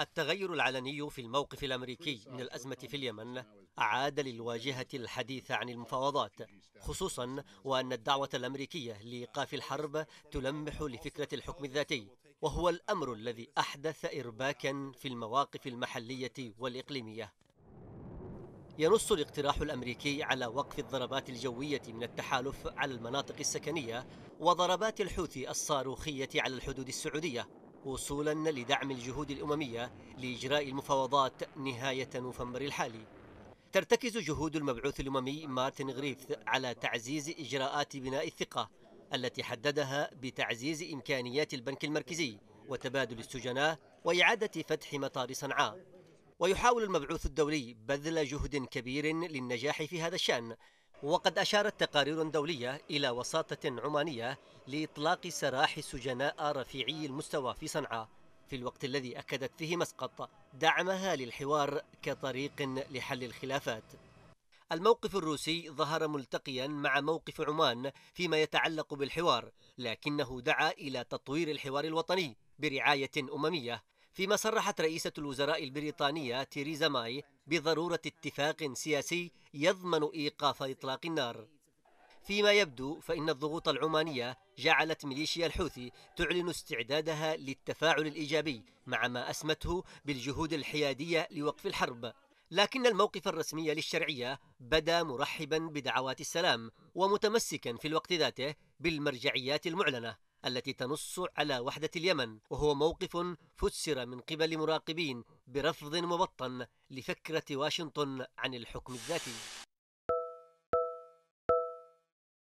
التغير العلني في الموقف الأمريكي من الأزمة في اليمن أعاد للواجهة الحديث عن المفاوضات خصوصا وأن الدعوة الأمريكية لإيقاف الحرب تلمح لفكرة الحكم الذاتي وهو الأمر الذي أحدث إرباكا في المواقف المحلية والإقليمية ينص الاقتراح الأمريكي على وقف الضربات الجوية من التحالف على المناطق السكنية وضربات الحوثي الصاروخية على الحدود السعودية وصولا لدعم الجهود الأممية لإجراء المفاوضات نهاية نوفمبر الحالي ترتكز جهود المبعوث الأممي مارتن غريث على تعزيز إجراءات بناء الثقة التي حددها بتعزيز إمكانيات البنك المركزي وتبادل السجناء وإعادة فتح مطار صنعاء ويحاول المبعوث الدولي بذل جهد كبير للنجاح في هذا الشأن وقد أشارت تقارير دولية إلى وساطة عمانية لإطلاق سراح سجناء رفيعي المستوى في صنعاء في الوقت الذي أكدت فيه مسقط دعمها للحوار كطريق لحل الخلافات الموقف الروسي ظهر ملتقيا مع موقف عمان فيما يتعلق بالحوار لكنه دعا إلى تطوير الحوار الوطني برعاية أممية فيما صرحت رئيسة الوزراء البريطانية تيريزا ماي بضرورة اتفاق سياسي يضمن إيقاف إطلاق النار فيما يبدو فإن الضغوط العمانية جعلت ميليشيا الحوثي تعلن استعدادها للتفاعل الإيجابي مع ما أسمته بالجهود الحيادية لوقف الحرب لكن الموقف الرسمي للشرعية بدا مرحبا بدعوات السلام ومتمسكا في الوقت ذاته بالمرجعيات المعلنة التي تنص على وحدة اليمن وهو موقف فسر من قبل مراقبين برفض مبطن لفكرة واشنطن عن الحكم الذاتي